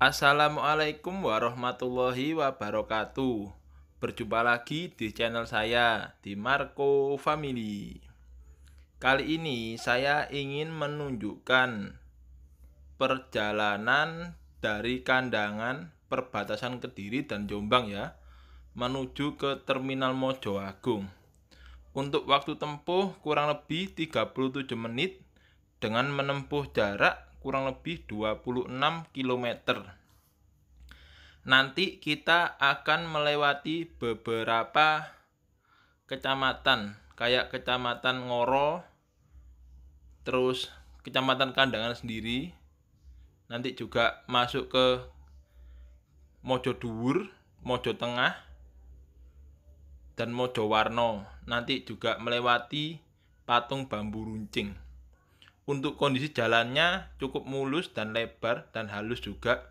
Assalamualaikum warahmatullahi wabarakatuh. Berjumpa lagi di channel saya di Marco Family. Kali ini saya ingin menunjukkan perjalanan dari kandangan perbatasan Kediri dan Jombang ya menuju ke Terminal Mojo Agung. Untuk waktu tempuh kurang lebih 37 menit dengan menempuh jarak kurang lebih 26 km. Nanti kita akan melewati beberapa kecamatan, kayak kecamatan Ngoro, terus kecamatan Kandangan sendiri. Nanti juga masuk ke Mojo Duwur, Mojo Tengah, dan Mojo Warno. Nanti juga melewati patung bambu runcing. Untuk kondisi jalannya cukup mulus dan lebar dan halus juga.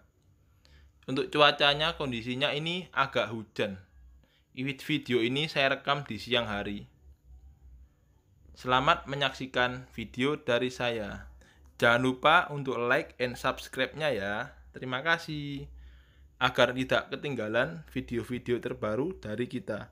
Untuk cuacanya kondisinya ini agak hujan. Video ini saya rekam di siang hari. Selamat menyaksikan video dari saya. Jangan lupa untuk like and subscribe-nya ya. Terima kasih. Agar tidak ketinggalan video-video terbaru dari kita.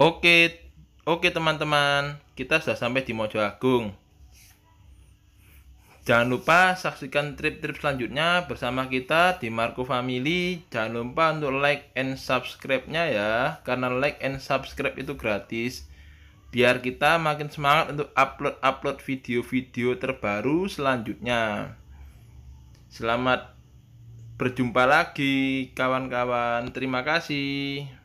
Oke, oke teman-teman, kita sudah sampai di Mojo Agung. Jangan lupa saksikan trip-trip selanjutnya bersama kita di Marco Family. Jangan lupa untuk like and subscribe-nya ya, karena like and subscribe itu gratis. Biar kita makin semangat untuk upload-upload video-video terbaru selanjutnya. Selamat berjumpa lagi kawan-kawan. Terima kasih.